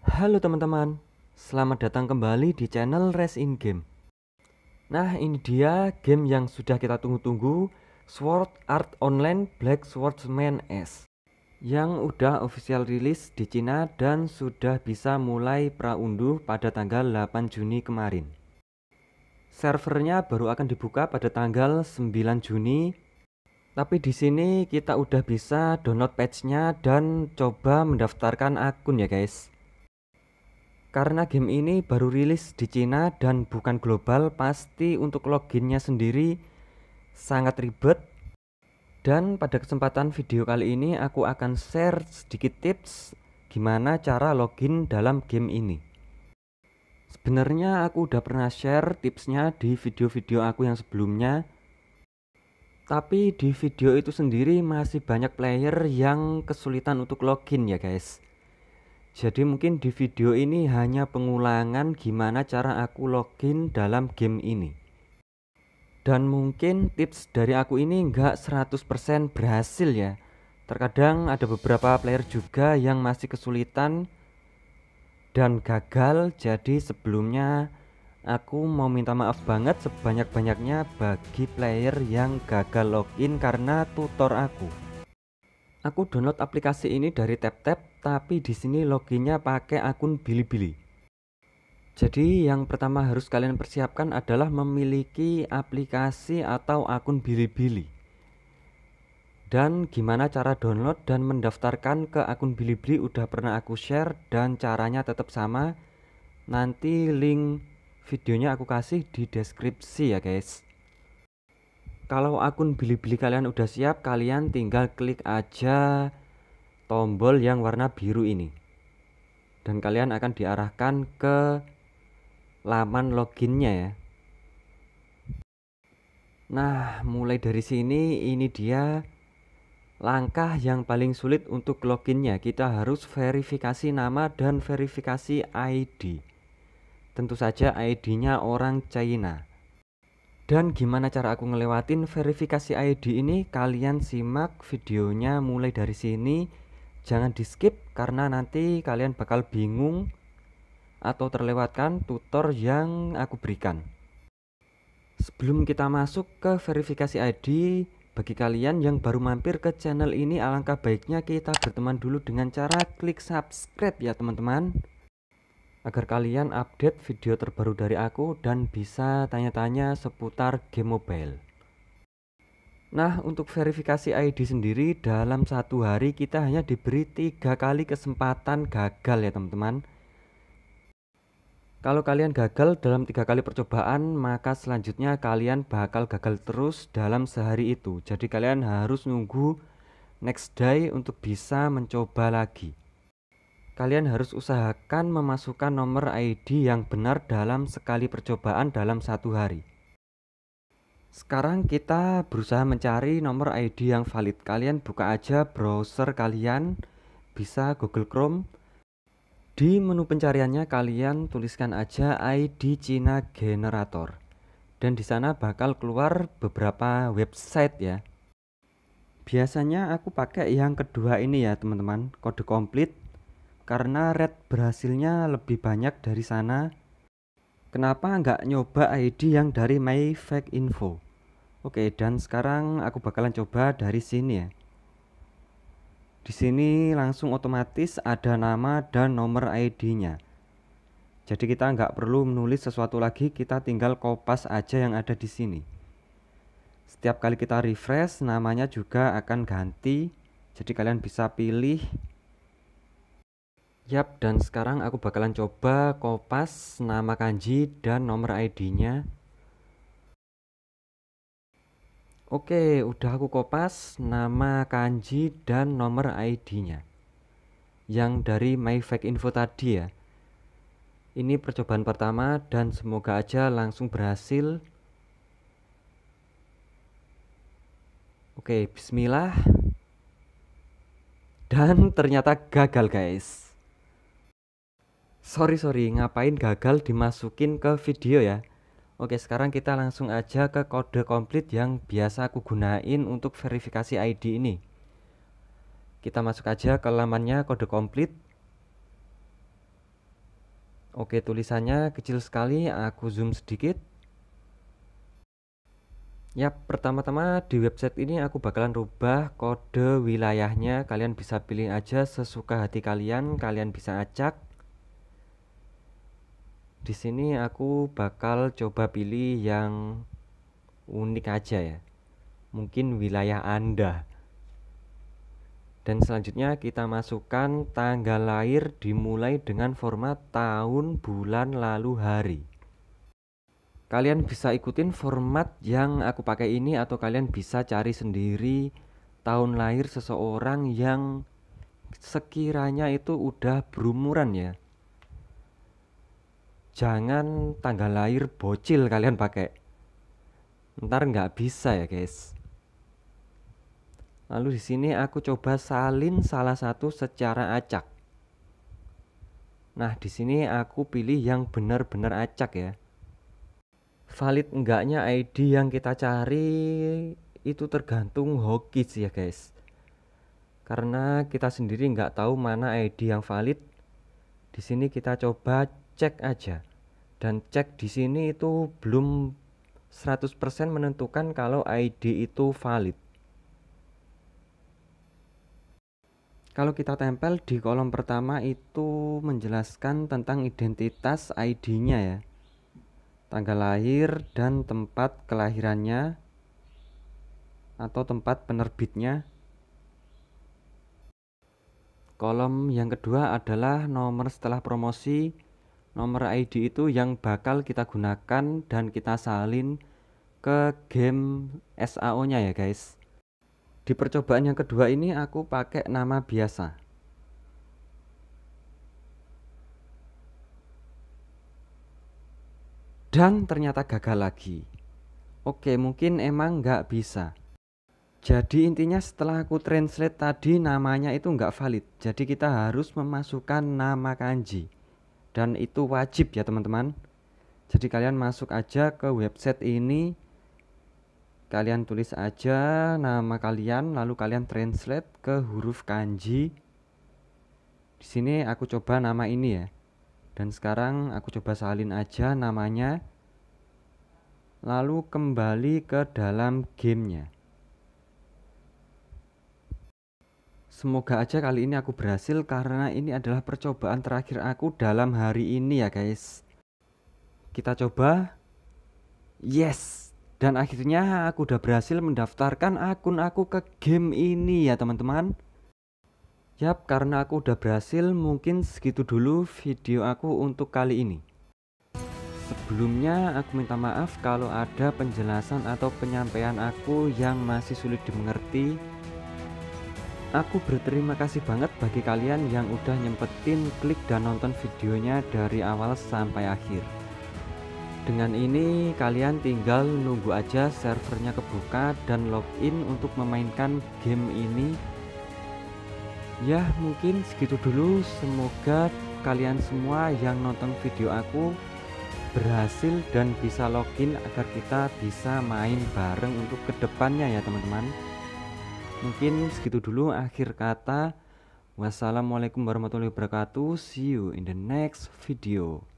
Halo teman-teman, selamat datang kembali di channel Race in Game. Nah, ini dia game yang sudah kita tunggu-tunggu, Sword Art Online Black Swordsman S yang udah official rilis di Cina dan sudah bisa mulai praunduh pada tanggal 8 Juni kemarin. Servernya baru akan dibuka pada tanggal 9 Juni. Tapi di sini kita udah bisa download patchnya dan coba mendaftarkan akun ya guys karena game ini baru rilis di Cina dan bukan global, pasti untuk loginnya sendiri sangat ribet. Dan pada kesempatan video kali ini aku akan share sedikit tips gimana cara login dalam game ini. Sebenarnya aku udah pernah share tipsnya di video-video aku yang sebelumnya. Tapi di video itu sendiri masih banyak player yang kesulitan untuk login ya guys. Jadi mungkin di video ini hanya pengulangan gimana cara aku login dalam game ini. Dan mungkin tips dari aku ini nggak 100% berhasil ya. Terkadang ada beberapa player juga yang masih kesulitan dan gagal. Jadi sebelumnya aku mau minta maaf banget sebanyak-banyaknya bagi player yang gagal login karena tutor aku. Aku download aplikasi ini dari TapTap, tapi di sini loginnya pakai akun Bilibili. Jadi yang pertama harus kalian persiapkan adalah memiliki aplikasi atau akun Bilibili. Dan gimana cara download dan mendaftarkan ke akun Bilibili udah pernah aku share dan caranya tetap sama. Nanti link videonya aku kasih di deskripsi ya guys kalau akun Bilibili kalian udah siap, kalian tinggal klik aja tombol yang warna biru ini. Dan kalian akan diarahkan ke laman loginnya ya. Nah, mulai dari sini ini dia langkah yang paling sulit untuk loginnya. Kita harus verifikasi nama dan verifikasi ID. Tentu saja ID-nya orang China. Dan gimana cara aku ngelewatin verifikasi ID ini kalian simak videonya mulai dari sini Jangan di skip karena nanti kalian bakal bingung atau terlewatkan tutor yang aku berikan Sebelum kita masuk ke verifikasi ID bagi kalian yang baru mampir ke channel ini alangkah baiknya kita berteman dulu dengan cara klik subscribe ya teman-teman agar kalian update video terbaru dari aku dan bisa tanya-tanya seputar game mobile. Nah, untuk verifikasi ID sendiri dalam satu hari kita hanya diberi tiga kali kesempatan gagal ya teman-teman. Kalau kalian gagal dalam tiga kali percobaan, maka selanjutnya kalian bakal gagal terus dalam sehari itu. Jadi kalian harus nunggu next day untuk bisa mencoba lagi kalian harus usahakan memasukkan nomor ID yang benar dalam sekali percobaan dalam satu hari. Sekarang kita berusaha mencari nomor ID yang valid. Kalian buka aja browser kalian, bisa Google Chrome. Di menu pencariannya kalian tuliskan aja ID Cina Generator. Dan di sana bakal keluar beberapa website ya. Biasanya aku pakai yang kedua ini ya, teman-teman, kode komplit karena red berhasilnya lebih banyak dari sana kenapa nggak nyoba ID yang dari my fake info oke dan sekarang aku bakalan coba dari sini ya di sini langsung otomatis ada nama dan nomor ID nya jadi kita nggak perlu menulis sesuatu lagi kita tinggal kopas aja yang ada di sini setiap kali kita refresh namanya juga akan ganti jadi kalian bisa pilih Yap, dan sekarang aku bakalan coba kopas nama kanji dan nomor ID-nya. Oke, udah aku kopas nama kanji dan nomor ID-nya. Yang dari MyFake Info tadi ya. Ini percobaan pertama dan semoga aja langsung berhasil. Oke, bismillah. Dan ternyata gagal, guys sorry sorry ngapain gagal dimasukin ke video ya Oke sekarang kita langsung aja ke kode komplit yang biasa aku gunain untuk verifikasi ID ini kita masuk aja ke lamannya kode komplit Oke tulisannya kecil sekali aku zoom sedikit Ya, pertama-tama di website ini aku bakalan rubah kode wilayahnya. Kalian bisa pilih aja sesuka hati kalian, kalian bisa acak di sini aku bakal coba pilih yang unik aja ya. Mungkin wilayah Anda. Dan selanjutnya kita masukkan tanggal lahir dimulai dengan format tahun, bulan, lalu hari. Kalian bisa ikutin format yang aku pakai ini atau kalian bisa cari sendiri tahun lahir seseorang yang sekiranya itu udah berumuran ya jangan tanggal lahir bocil kalian pakai ntar nggak bisa ya guys lalu di sini aku coba salin salah satu secara acak nah di sini aku pilih yang benar-benar acak ya valid enggaknya ID yang kita cari itu tergantung hoki sih ya guys karena kita sendiri nggak tahu mana ID yang valid di sini kita coba cek aja dan cek di sini itu belum 100% menentukan kalau ID itu valid. Kalau kita tempel di kolom pertama itu menjelaskan tentang identitas ID-nya ya. Tanggal lahir dan tempat kelahirannya atau tempat penerbitnya. Kolom yang kedua adalah nomor setelah promosi nomor ID itu yang bakal kita gunakan dan kita salin ke game SAO nya ya guys di percobaan yang kedua ini aku pakai nama biasa dan ternyata gagal lagi oke mungkin emang nggak bisa jadi intinya setelah aku translate tadi namanya itu nggak valid jadi kita harus memasukkan nama kanji dan itu wajib ya teman-teman jadi kalian masuk aja ke website ini kalian tulis aja nama kalian lalu kalian translate ke huruf kanji di sini aku coba nama ini ya dan sekarang aku coba salin aja namanya lalu kembali ke dalam gamenya Semoga aja kali ini aku berhasil karena ini adalah percobaan terakhir aku dalam hari ini ya guys. Kita coba. Yes. Dan akhirnya aku udah berhasil mendaftarkan akun aku ke game ini ya teman-teman. Yap, karena aku udah berhasil, mungkin segitu dulu video aku untuk kali ini. Sebelumnya aku minta maaf kalau ada penjelasan atau penyampaian aku yang masih sulit dimengerti Aku berterima kasih banget bagi kalian yang udah nyempetin klik dan nonton videonya dari awal sampai akhir. Dengan ini kalian tinggal nunggu aja servernya kebuka dan login untuk memainkan game ini. Ya mungkin segitu dulu semoga kalian semua yang nonton video aku berhasil dan bisa login agar kita bisa main bareng untuk kedepannya ya teman-teman. Mungkin segitu dulu akhir kata. Wassalamualaikum warahmatullahi wabarakatuh. See you in the next video.